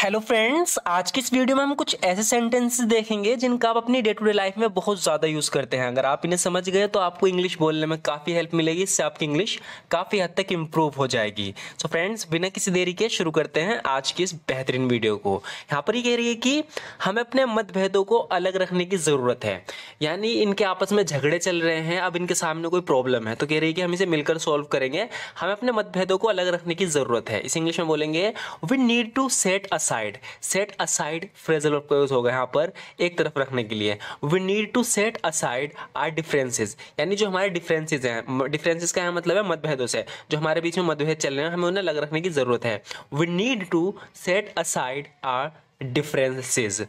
hello friends आज की इस वीडियो में हम कुछ ऐसे सेंटेंसेस देखेंगे जिनका आप अपनी डे टू डे लाइफ में बहुत ज़्यादा यूज़ करते हैं अगर आप इन्हें समझ गए तो आपको इंग्लिश बोलने में काफ़ी हेल्प मिलेगी इससे आपकी इंग्लिश काफ़ी हद तक इम्प्रूव हो जाएगी सो so फ्रेंड्स बिना किसी देरी के शुरू करते हैं आज की इस बेहतरीन वीडियो को यहाँ पर ये कह रही है कि हमें अपने मतभेदों को अलग रखने की ज़रूरत है यानी इनके आपस में झगड़े चल रहे हैं अब इनके सामने कोई प्रॉब्लम है तो कह रही है कि हम इसे मिलकर सॉल्व करेंगे हमें अपने मतभेदों को अलग रखने की ज़रूरत है इस इंग्लिश में बोलेंगे we need to set us aside set aside phrasal verb का यूज़ होगा यहाँ पर एक तरफ रखने के लिए we need to set aside our differences यानी जो हमारे डिफरेंसेज हैं डिफरेंसेज का है मतलब है मतभेदों से जो हमारे बीच में मतभेद चल रहे हैं हमें उन्हें अलग रखने की ज़रूरत है we need to set aside our differences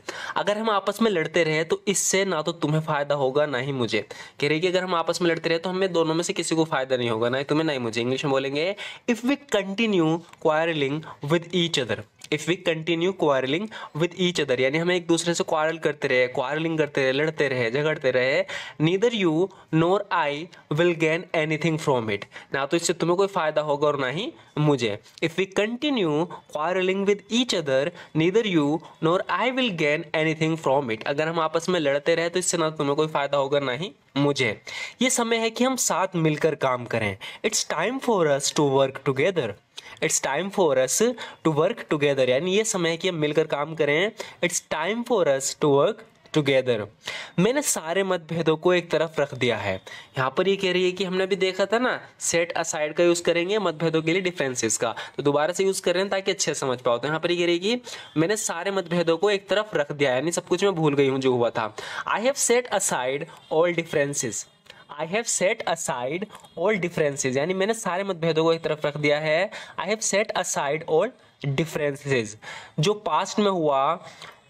अगर हम आपस में लड़ते रहे तो इससे ना तो तुम्हें फ़ायदा होगा ना ही मुझे कह रही कि अगर हम आपस में लड़ते रहे तो हमें दोनों में से किसी को फ़ायदा नहीं होगा ना ही तुम्हें ना ही मुझे इंग्लिश में बोलेंगे if we continue quarrelling with each other if we continue quarrelling with each other यानी हमें एक दूसरे से क्वारल करते रहे क्वारलिंग करते रहे लड़ते रहे झगड़ते रहे neither you nor I will gain anything from it ना तो इससे तुम्हें कोई फ़ायदा होगा और ना ही मुझे if we continue quarrelling with each other neither you nor I will gain anything from it अगर हम आपस में लड़ते रहे तो इससे ना तुम्हें कोई फ़ायदा होगा ना ही मुझे ये समय है कि हम साथ मिलकर काम करें it's time for us to work together it's time for us to work together यानी ये समय है कि हम मिलकर काम करें it's time for us to work together मैंने सारे मतभेदों को एक तरफ रख दिया है यहाँ पर ये कह रही है कि हमने भी देखा था ना सेट असाइड का यूज़ करेंगे मतभेदों के लिए डिफेंसेस का तो दोबारा से यूज़ कर रहे हैं ताकि अच्छे समझ पाओ तो यहाँ पर ये कह रही है कि मैंने सारे मतभेदों को एक तरफ रख दिया है यानी सब कुछ मैं भूल गई हूँ जो हुआ था I have set aside all differences I have set aside all differences यानी मैंने सारे मतभेदों को एक तरफ रख दिया है I have set aside all differences जो पास्ट में हुआ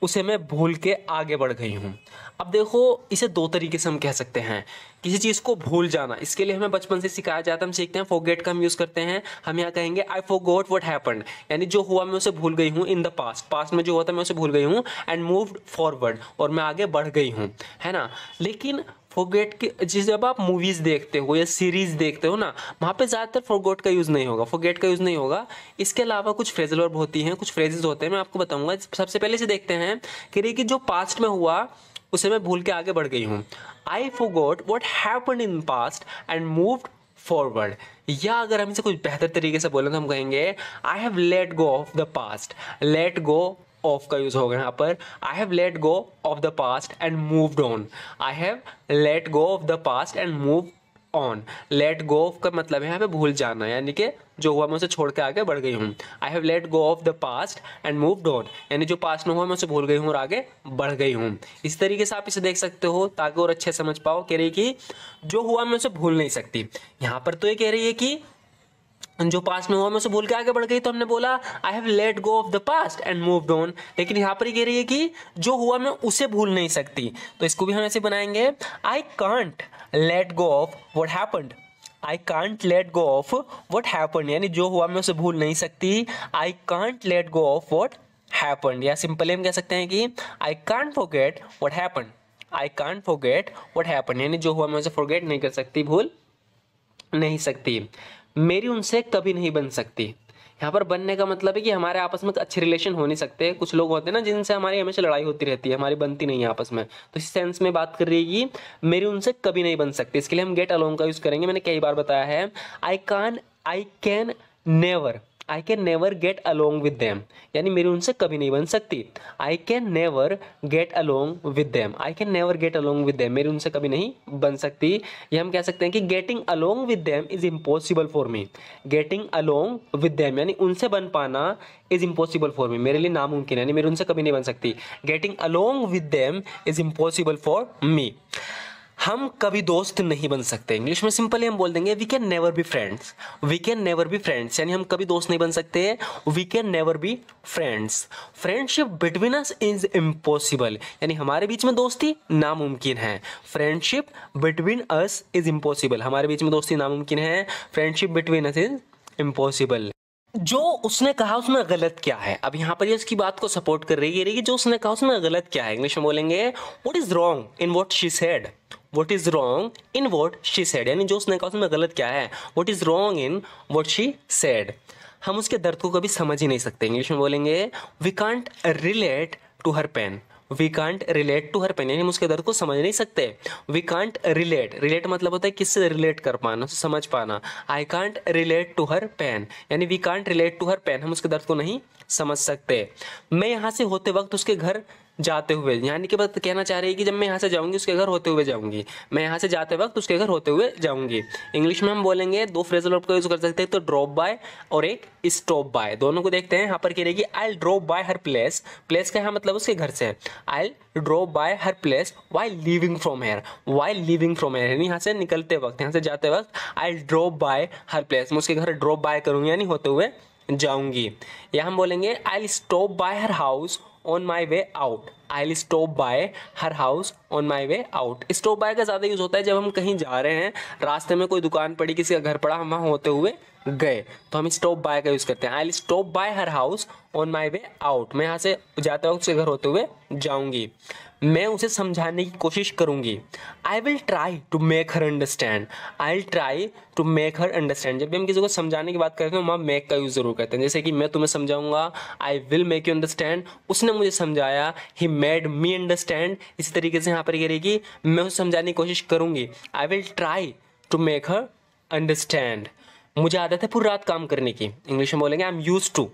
उसे मैं भूल के आगे बढ़ गई हूँ अब देखो इसे दो तरीके से हम कह सकते हैं किसी चीज़ को भूल जाना इसके लिए हमें बचपन से सिखाया जाता है हम सीखते हैं फोगेट का हम यूज़ करते हैं हम यहाँ कहेंगे आई फोगोट वट हैपन यानी जो हुआ मैं उसे भूल गई हूँ इन द पास्ट पास्ट में जो हुआ था मैं उसे भूल गई हूँ एंड मूव फॉरवर्ड और मैं आगे बढ़ गई हूँ है ना लेकिन फोगेट के जिस जब आप मूवीज़ देखते हो या सीरीज़ देखते हो ना वहाँ पे ज़्यादातर फोगोट का यूज़ नहीं होगा फोगेट का यूज़ नहीं होगा इसके अलावा कुछ फ्रेजल वर्ब होती हैं कुछ फ्रेजेज होते हैं मैं आपको बताऊँगा सबसे पहले से देखते हैं कि कि जो पास्ट में हुआ उसे मैं भूल के आगे बढ़ गई हूँ I forgot what happen in past and move forward या अगर हम इसे कुछ बेहतर तरीके से बोलें तो हम कहेंगे I have let go of the past let go of का यूज़ होगा यहाँ पर I have let go of the past and move on I have let go of the past and move on let go of का मतलब है यहाँ पे भूल जाना यानी कि जो हुआ मैं उसे छोड़ के आगे बढ़ गई हूँ I have let go of the past and move on यानी जो पास्ट में हुआ मैं उसे भूल गई हूँ और आगे बढ़ गई हूँ इस तरीके से आप इसे देख सकते हो ताकि और अच्छे समझ पाओ कह रही कि जो हुआ मैं उसे भूल नहीं सकती यहाँ पर तो ये कह रही है कि जो पास्ट में हुआ मैं उसे भूल के आगे बढ़ गई तो हमने बोला I have let go of the past and move on लेकिन यहाँ पर कह रही है कि जो हुआ मैं उसे भूल नहीं सकती तो इसको भी हम ऐसे बनाएंगे I can't let go of what happened I can't let go of what happen यानी जो हुआ मैं उसे भूल नहीं सकती I can't let go of what happen या सिंपल हम कह सकते हैं कि I can't forget what happen I can't forget what happen यानी जो हुआ मैं उसे फोरगेट नहीं कर सकती भूल नहीं सकती मेरी उनसे कभी नहीं बन सकती यहाँ पर बनने का मतलब है कि हमारे आपस में अच्छे रिलेशन हो नहीं सकते कुछ लोग होते हैं ना जिनसे हमारी हमेशा लड़ाई होती रहती है हमारी बनती नहीं है आपस में तो इस सेंस में बात कर रही है कि मेरी उनसे कभी नहीं बन सकती इसके लिए हम गेट अलोंग का यूज़ करेंगे मैंने कई बार बताया है I can I can never I can never get along with them यानी मेरी उनसे कभी नहीं बन सकती I can never get along with them I can never get along with them मेरी उनसे कभी नहीं बन सकती ये हम कह सकते हैं कि getting along with them is impossible for me getting along with them यानी उनसे बन पाना इज़ इम्पॉसिबल फॉर मी मेरे लिए नामुमकिन है यानी मेरी उनसे कभी नहीं बन सकती getting along with them is impossible for me हम कभी दोस्त नहीं बन सकते इंग्लिश में सिंपली हम बोल देंगे we can never be friends we can never be friends यानी हम कभी दोस्त नहीं बन सकते we can never be friends friendship between us is impossible यानी हमारे बीच में दोस्ती नामुमकिन है friendship between us is impossible हमारे बीच में दोस्ती नामुमकिन है friendship between us is impossible जो उसने कहा उसमें गलत क्या है अब यहाँ पर ये उसकी बात को सपोर्ट कर रही है कि जो उसने कहा उसमें गलत क्या है इंग्लिश में बोलेंगे what is wrong in what she said what is wrong in what she said यानी जो उसने कहा उसमें गलत क्या है what is wrong in what she said हम उसके दर्द को कभी समझ ही नहीं सकते इंग्लिश में बोलेंगे we can't relate to her pain we can't relate to her pain यानी हम उसके दर्द को समझ नहीं सकते वी कांट रिलेट रिलेट मतलब होता है किससे रिलेट कर पाना समझ पाना I can't relate to her pain यानी we can't relate to her pain हम उसके दर्द को नहीं समझ सकते मैं यहाँ से होते वक्त उसके घर जाते हुए यानी कि बस कहना चाह रही है कि जब मैं यहाँ से जाऊँगी उसके घर होते हुए जाऊँगी मैं यहाँ से जाते वक्त उसके घर होते हुए जाऊँगी इंग्लिश में हम बोलेंगे दो फ्रेजल वर्ब का यूज़ कर सकते हैं तो ड्रॉप बाय और एक स्टॉप बाय दोनों को देखते हैं यहाँ पर कह रहेगी I drop by her place place का यहाँ मतलब उसके घर से I drop by her place why leaving from here why leaving from here यानी यहाँ से निकलते वक्त यहाँ से जाते वक्त I drop by her place मैं उसके घर ड्रॉप बाय करूँगी यानी होते हुए जाऊंगी या हम बोलेंगे I stop by her house on my way out I will stop by her house on my way out stop by का ज़्यादा यूज़ होता है जब हम कहीं जा रहे हैं रास्ते में कोई दुकान पड़ी किसी का घर पड़ा हम वहाँ होते हुए गए तो हम स्टॉप बाय का यूज़ करते हैं I will stop by her house on my way out मैं यहाँ से जाते वक्त उसके घर होते हुए जाऊँगी मैं उसे समझाने की कोशिश करूँगी I will try to make her understand I will try to make her understand जब भी हम किसी को समझाने की बात करते हैं वहाँ मेक का यूज़ ज़रूर करते हैं जैसे कि मैं तुम्हें समझाऊंगा I will make you understand उसने मुझे समझाया ही मेड मी अंडरस्टैंड इसी तरीके से यहाँ पर यह रहेगी मैं उसे समझाने की कोशिश करूँगी I will try to make her understand मुझे आदत है पूरी रात काम करने की इंग्लिश में बोलेंगे I am use to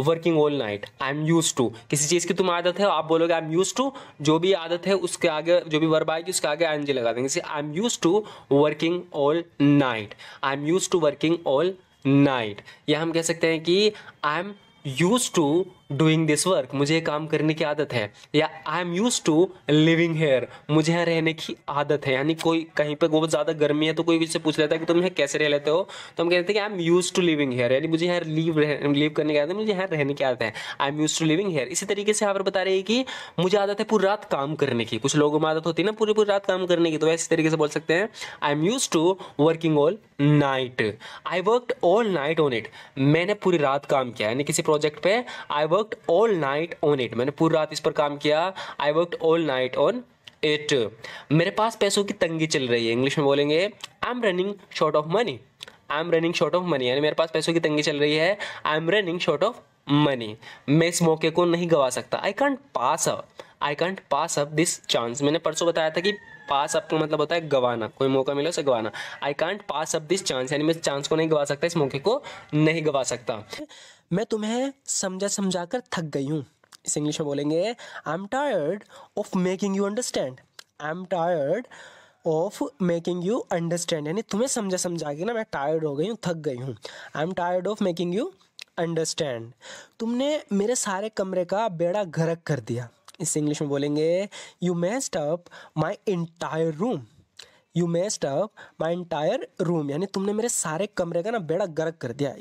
working all night I am use to किसी चीज़ की तुम आदत है आप बोलोगे आई एम यूज टू जो भी आदत है उसके आगे जो भी वर्ब आएगी उसके आगे आई लगा देंगे I am use to working all night I am use to working all night या हम कह सकते हैं कि I am use to doing this work मुझे काम करने की आदत है या I am use to living here मुझे यहाँ रहने की आदत है यानी कोई कहीं पर बहुत ज़्यादा गर्मी है तो कोई मुझसे पूछ लेता है कि तुम यहाँ कैसे रह लेते हो तो हम कहते हैं कि I am use to living here यानी मुझे यहाँ लीव लीव करने की आदत है मुझे यहाँ रहने की आदत है I am use to living here इसी तरीके से यहाँ पर बता रही है कि मुझे आदत है पूरी रात काम करने की कुछ लोगों में आदत होती है ना पूरी पूरी रात काम करने की तो इसी तरीके से बोल सकते हैं I am use to working all night I work all night on it मैंने पूरी रात काम किया यानी किसी प्रोजेक्ट पे I work all night on it मैंने पूरी रात इस पर काम किया I work all night on it मेरे पास पैसों की तंगी चल रही है इंग्लिश में बोलेंगे I am running short of money I am running short of money यानी मेरे पास पैसों की तंगी चल रही है I am running short of money मैं इस मौके को नहीं गवा सकता I can't pass up I can't pass up this chance मैंने परसों बताया था कि पास अप का मतलब होता है गवाना कोई मौका मिले उसे गवाना I can't pass up this chance यानी मैं चांस को नहीं गवा सकता इस मौके को नहीं गवा सकता मैं तुम्हें समझा समझा कर थक गई हूँ इस इंग्लिश में बोलेंगे I am tired of making you understand I am tired of making you understand यानी तुम्हें समझा समझा के ना मैं टायर्ड हो गई हूँ थक गई हूँ I am tired of making you understand तुमने मेरे सारे कमरे का बेड़ा गरक कर दिया इससे इंग्लिश में बोलेंगे you messed up my entire room you messed up my entire room यानी तुमने मेरे सारे कमरे का ना बेड़ा गर्क कर दिया